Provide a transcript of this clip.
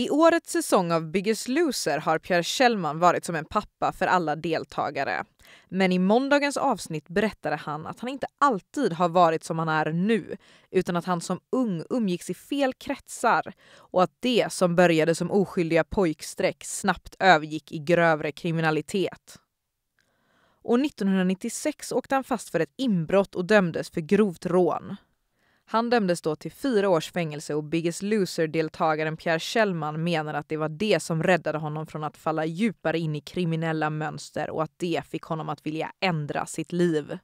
I årets säsong av Biggest Loser har Pierre Kjellman varit som en pappa för alla deltagare. Men i måndagens avsnitt berättade han att han inte alltid har varit som han är nu utan att han som ung umgicks i fel kretsar och att det som började som oskyldiga pojkstreck snabbt övergick i grövre kriminalitet. Och 1996 åkte han fast för ett inbrott och dömdes för grovt rån. Han dömdes då till fyra års fängelse och Biggest Loser-deltagaren Pierre Kjellman menar att det var det som räddade honom från att falla djupare in i kriminella mönster och att det fick honom att vilja ändra sitt liv.